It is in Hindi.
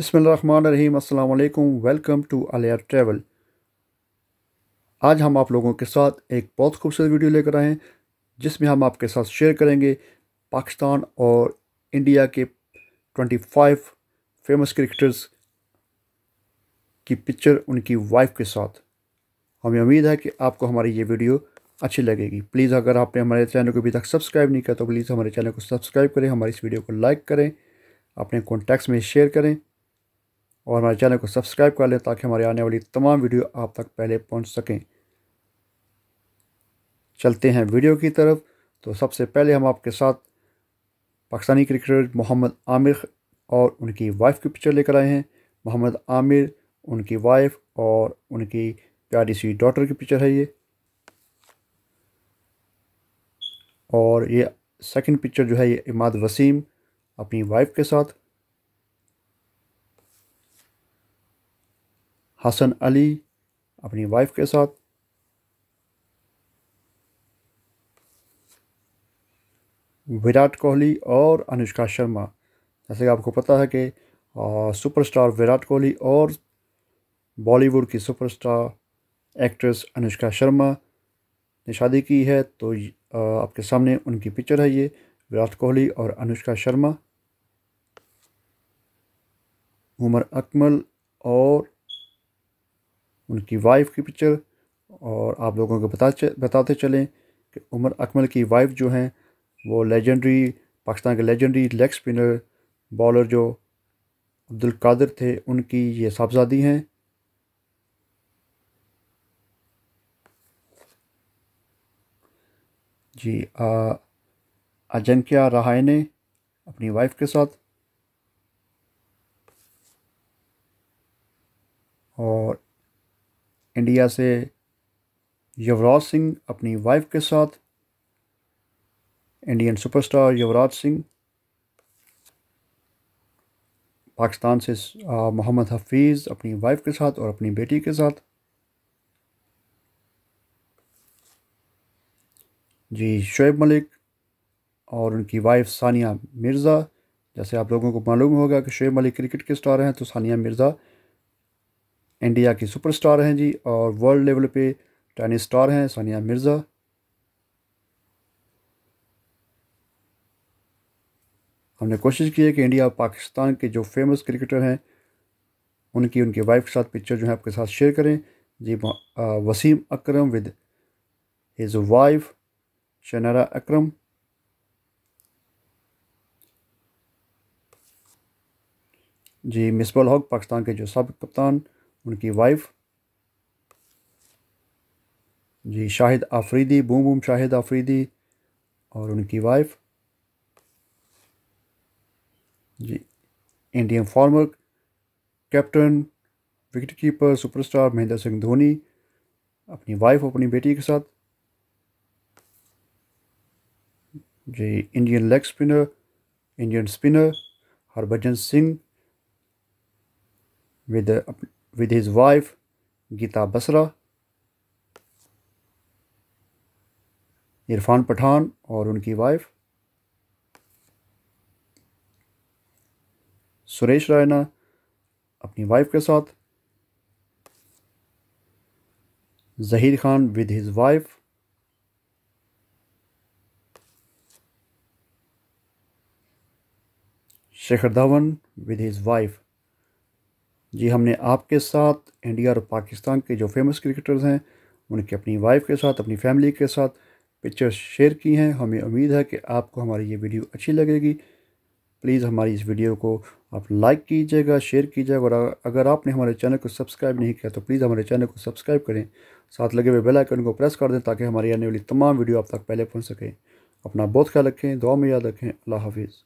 अस्सलाम अल्लाम वेलकम टू अलियर ट्रैवल आज हम आप लोगों के साथ एक बहुत खूबसूरत वीडियो लेकर आए हैं जिसमें हम आपके साथ शेयर करेंगे पाकिस्तान और इंडिया के 25 फेमस क्रिकेटर्स की पिक्चर उनकी वाइफ के साथ हमें उम्मीद है कि आपको हमारी ये वीडियो अच्छी लगेगी प्लीज़ अगर आपने हमारे चैनल को अभी तक सब्सक्राइब नहीं किया तो प्लीज़ हमारे चैनल को सब्सक्राइब करें हमारी इस वीडियो को लाइक करें अपने कॉन्टैक्ट्स में शेयर करें और हमारे चैनल को सब्सक्राइब कर लें ताकि हमारी आने वाली तमाम वीडियो आप तक पहले पहुंच सकें चलते हैं वीडियो की तरफ तो सबसे पहले हम आपके साथ पाकिस्तानी क्रिकेटर मोहम्मद आमिर और उनकी वाइफ की पिक्चर लेकर आए हैं मोहम्मद आमिर उनकी वाइफ और उनकी प्यारी सी डॉटर की पिक्चर है ये और ये सेकंड पिक्चर जो है ये इमाद वसीम अपनी वाइफ के साथ हसन अली अपनी वाइफ के साथ विराट कोहली और अनुष्का शर्मा जैसे कि आपको पता है कि सुपरस्टार विराट कोहली और बॉलीवुड की सुपरस्टार एक्ट्रेस अनुष्का शर्मा ने शादी की है तो आपके सामने उनकी पिक्चर है ये विराट कोहली और अनुष्का शर्मा उमर अकमल और उनकी वाइफ की पिक्चर और आप लोगों को बता बताते चलें कि उमर अकमल की वाइफ जो हैं वो लेजेंडरी पाकिस्तान के लेजेंडरी लेग स्पिनर बॉलर जो अब्दुल कादिर थे उनकी ये साहबजादी हैं जी अजंक्या रहाय ने अपनी वाइफ के साथ और इंडिया से युवराज सिंह अपनी वाइफ के साथ इंडियन सुपरस्टार युवराज सिंह पाकिस्तान से मोहम्मद हफीज़ अपनी वाइफ के साथ और अपनी बेटी के साथ जी शुएब मलिक और उनकी वाइफ सानिया मिर्ज़ा जैसे आप लोगों को मालूम होगा कि शुएब मलिक क्रिकेट के स्टार हैं तो सानिया मिर्ज़ा इंडिया की सुपरस्टार हैं जी और वर्ल्ड लेवल पे टेनिस स्टार हैं सानिया मिर्ज़ा हमने कोशिश की है कि इंडिया और पाकिस्तान के जो फेमस क्रिकेटर हैं उनकी उनके वाइफ के साथ पिक्चर जो है आपके साथ शेयर करें जी Wasim Akram with his wife Shanara Akram जी मिसबल हॉक पाकिस्तान के जो सबक कप्तान उनकी वाइफ जी शाहिद आफरीदी बूम बूम शाहिद आफरीदी और उनकी वाइफ जी Indian former captain wicket keeper superstar Mahendra Singh Dhoni अपनी वाइफ और अपनी बेटी के साथ जी Indian leg spinner Indian spinner Harbhajan Singh with with his wife Geeta Basra Irfan Pathan और उनकी वाइफ सुरेश रायना अपनी वाइफ के साथ Zaheer Khan with his wife Shikhar Dhawan with his wife जी हमने आपके साथ इंडिया और पाकिस्तान के जो फेमस क्रिकेटर्स हैं उनके अपनी वाइफ के साथ अपनी फैमिली के साथ पिक्चर्स शेयर की हैं हमें उम्मीद है कि आपको हमारी ये वीडियो अच्छी लगेगी प्लीज़ हमारी इस वीडियो को आप लाइक कीजिएगा शेयर कीजिएगा और अगर आपने हमारे चैनल को सब्सक्राइब नहीं किया तो प्लीज़ हमारे चैनल को सब्सक्राइब करें साथ लगे हुए बेल आइकन को प्रेस कर दें ताकि हमारी आने वाली तमाम वीडियो आप तक पहले पहुँच सकें अपना बहुत ख्याल रखें दुआ में याद रखें अल्लाह हाफिज़